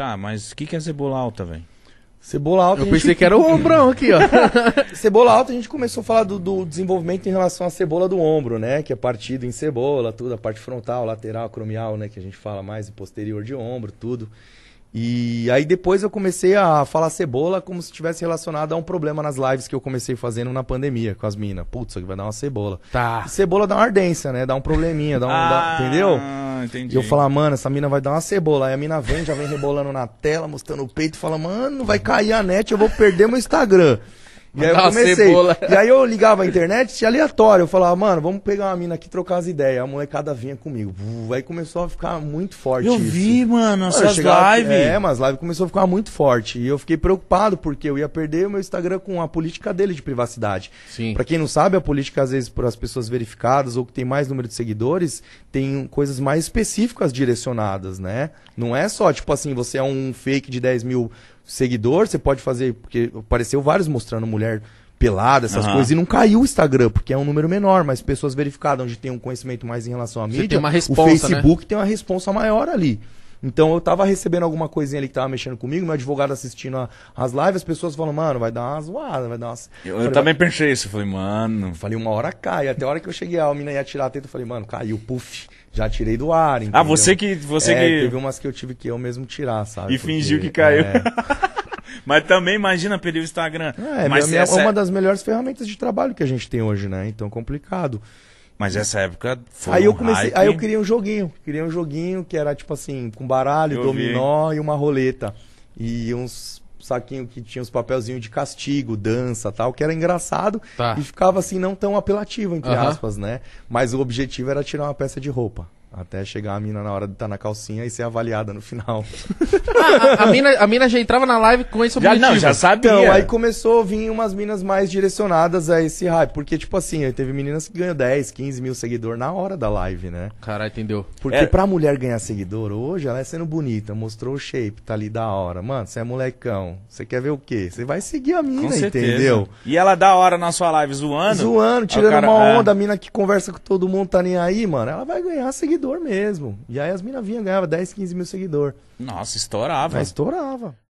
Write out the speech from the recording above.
Tá, mas o que, que é cebola alta, velho? Cebola alta. Eu gente... pensei que era o ombrão aqui, ó. cebola alta, a gente começou a falar do, do, desenvolvimento em relação à cebola do ombro, né? Que é partido em cebola, tudo, a parte frontal, lateral, acromial, né? Que a gente fala mais, e posterior de ombro, tudo. E aí depois eu comecei a falar cebola como se estivesse relacionado a um problema nas lives que eu comecei fazendo na pandemia com as minas. Putz, isso aqui vai dar uma cebola. Tá. E cebola dá uma ardência, né? Dá um probleminha, dá um. Ah. Dá, entendeu? entendi. E eu falar, mano, essa mina vai dar uma cebola. Aí a mina vem, já vem rebolando na tela, mostrando o peito, fala, mano, vai cair a net, eu vou perder meu Instagram. E aí eu comecei. E aí eu ligava a internet, tinha aleatório. Eu falava, mano, vamos pegar uma mina aqui e trocar as ideias. A molecada vinha comigo. aí começou a ficar muito forte. Eu isso. vi, mano, essas chegava... lives. É, mas live começou a ficar muito forte. E eu fiquei preocupado porque eu ia perder o meu Instagram com a política dele de privacidade. Sim. Pra quem não sabe, a política, às vezes, para as pessoas verificadas ou que tem mais número de seguidores, tem coisas mais específicas direcionadas, né? Não é só, tipo assim, você é um fake de 10 mil seguidor, você pode fazer, porque apareceu vários mostrando mulher pelada, essas uhum. coisas, e não caiu o Instagram, porque é um número menor, mas pessoas verificadas, onde tem um conhecimento mais em relação à mídia, você tem uma responsa, o né? Facebook né? tem uma responsa maior ali. Então eu tava recebendo alguma coisinha ali que tava mexendo comigo, meu advogado assistindo a, as lives, as pessoas falam, mano, vai dar uma zoada, vai dar uma. Eu, eu falei, também pensei isso, falei, mano. Falei, uma hora cai. Até a hora que eu cheguei, a menina ia tirar a teta, eu falei, mano, caiu, puf já tirei do ar. Ah, entendeu? Ah, você que. Você é, que... Teve umas que eu tive que eu mesmo tirar, sabe? E Porque, fingiu que caiu. É... Mas também imagina pelo Instagram. É, Mas minha, essa... uma das melhores ferramentas de trabalho que a gente tem hoje, né? Então complicado. Mas essa época foi. Aí eu comecei, hype. aí eu queria um joguinho, queria um joguinho que era tipo assim, com baralho, eu dominó vi. e uma roleta e uns saquinho que tinha os papelzinhos de castigo, dança tal, que era engraçado tá. e ficava assim não tão apelativo, entre aspas, né? Mas o objetivo era tirar uma peça de roupa. Até chegar a mina na hora de estar tá na calcinha e ser avaliada no final. Ah, a, a, mina, a mina já entrava na live com esse objetivo. Já, não, já sabia. Então, aí começou a vir umas minas mais direcionadas a esse hype. Porque, tipo assim, teve meninas que ganham 10, 15 mil seguidores na hora da live, né? Caralho, entendeu. Porque é. pra mulher ganhar seguidor hoje, ela é sendo bonita, mostrou o shape, tá ali da hora. Mano, você é molecão, você quer ver o quê? Você vai seguir a mina, entendeu? E ela dá hora na sua live zoando? Zoando, tirando cara, uma é. onda, é. a mina que conversa com todo mundo, tá nem aí, mano. Ela vai ganhar seguidor seguidor mesmo. E aí as minas vinham, ganhava 10, 15 mil seguidor. Nossa, estourava. Mas estourava.